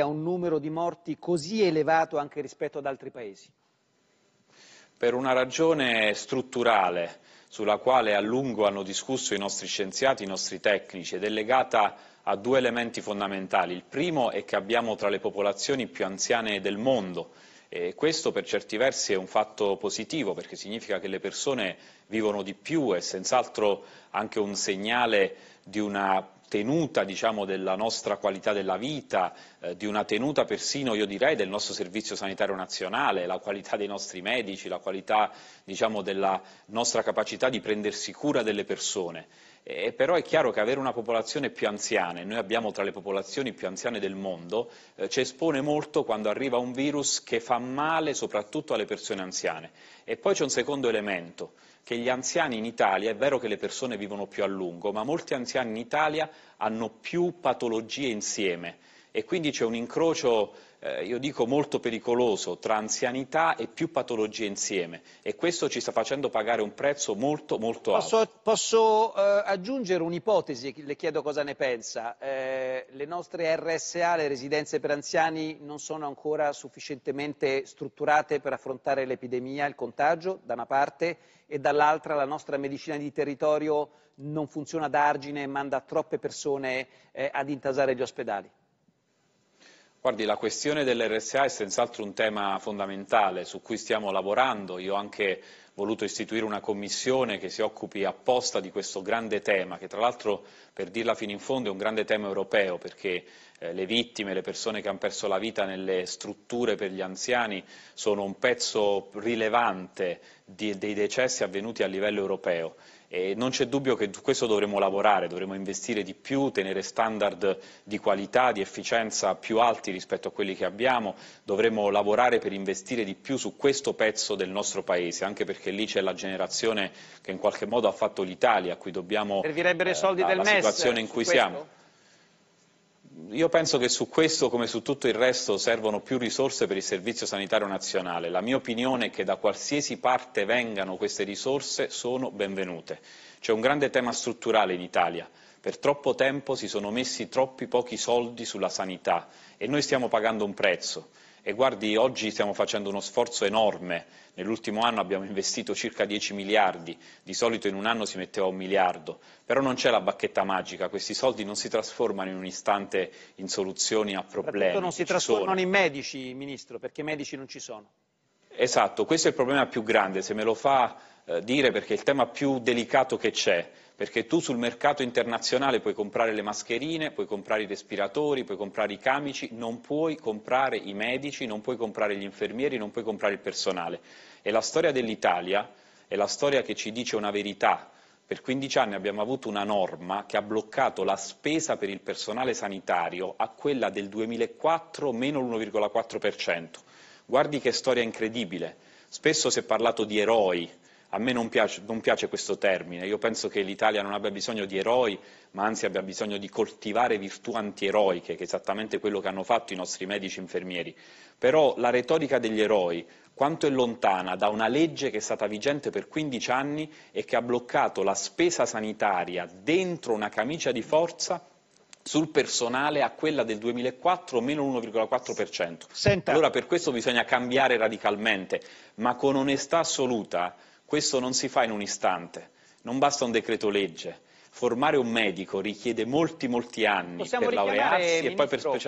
ha un numero di morti così elevato anche rispetto ad altri paesi? Per una ragione strutturale sulla quale a lungo hanno discusso i nostri scienziati, i nostri tecnici ed è legata a due elementi fondamentali. Il primo è che abbiamo tra le popolazioni più anziane del mondo e questo per certi versi è un fatto positivo perché significa che le persone vivono di più e senz'altro anche un segnale di una tenuta diciamo, della nostra qualità della vita, eh, di una tenuta persino, io direi, del nostro servizio sanitario nazionale, la qualità dei nostri medici, la qualità diciamo, della nostra capacità di prendersi cura delle persone. Eh, e però è chiaro che avere una popolazione più anziana, e noi abbiamo tra le popolazioni più anziane del mondo, eh, ci espone molto quando arriva un virus che fa male soprattutto alle persone anziane. E poi c'è un secondo elemento che gli anziani in Italia, è vero che le persone vivono più a lungo, ma molti anziani in Italia hanno più patologie insieme e quindi c'è un incrocio, eh, io dico, molto pericoloso tra anzianità e più patologie insieme e questo ci sta facendo pagare un prezzo molto, molto alto. Posso, posso eh, aggiungere un'ipotesi, le chiedo cosa ne pensa. Eh le nostre RSA, le residenze per anziani, non sono ancora sufficientemente strutturate per affrontare l'epidemia, il contagio, da una parte, e dall'altra la nostra medicina di territorio non funziona da argine e manda troppe persone eh, ad intasare gli ospedali. Guardi, la questione dell'RSA è senz'altro un tema fondamentale su cui stiamo lavorando. Io anche voluto istituire una commissione che si occupi apposta di questo grande tema, che tra l'altro, per dirla fino in fondo, è un grande tema europeo, perché eh, le vittime, le persone che hanno perso la vita nelle strutture per gli anziani sono un pezzo rilevante dei decessi avvenuti a livello europeo. E non c'è dubbio che su questo dovremo lavorare, dovremo investire di più, tenere standard di qualità, di efficienza più alti rispetto a quelli che abbiamo, dovremo lavorare per investire di più su questo pezzo del nostro Paese, anche perché perché lì c'è la generazione che in qualche modo ha fatto l'Italia, a cui dobbiamo Servirebbero i eh, soldi eh, del la MES situazione in cui questo? siamo. Io penso che su questo, come su tutto il resto, servono più risorse per il Servizio Sanitario Nazionale. La mia opinione è che da qualsiasi parte vengano queste risorse sono benvenute. C'è un grande tema strutturale in Italia. Per troppo tempo si sono messi troppi pochi soldi sulla sanità e noi stiamo pagando un prezzo. E guardi, oggi stiamo facendo uno sforzo enorme. Nell'ultimo anno abbiamo investito circa 10 miliardi, di solito in un anno si metteva un miliardo, però non c'è la bacchetta magica, questi soldi non si trasformano in un istante in soluzioni a problemi. Non si trasformano in medici, Ministro, perché medici non ci sono. Esatto, questo è il problema più grande, se me lo fa eh, dire perché è il tema più delicato che c'è perché tu sul mercato internazionale puoi comprare le mascherine, puoi comprare i respiratori, puoi comprare i camici, non puoi comprare i medici, non puoi comprare gli infermieri, non puoi comprare il personale. E la storia dell'Italia è la storia che ci dice una verità. Per 15 anni abbiamo avuto una norma che ha bloccato la spesa per il personale sanitario a quella del 2004 meno l'1,4%. Guardi che storia incredibile. Spesso si è parlato di eroi, a me non piace, non piace questo termine, io penso che l'Italia non abbia bisogno di eroi, ma anzi abbia bisogno di coltivare virtù antieroiche, che è esattamente quello che hanno fatto i nostri medici infermieri. Però la retorica degli eroi, quanto è lontana da una legge che è stata vigente per 15 anni e che ha bloccato la spesa sanitaria dentro una camicia di forza sul personale a quella del 2004 meno l'1,4%. Allora per questo bisogna cambiare radicalmente, ma con onestà assoluta questo non si fa in un istante, non basta un decreto legge. Formare un medico richiede molti, molti anni Possiamo per laurearsi e poi per specializzarsi.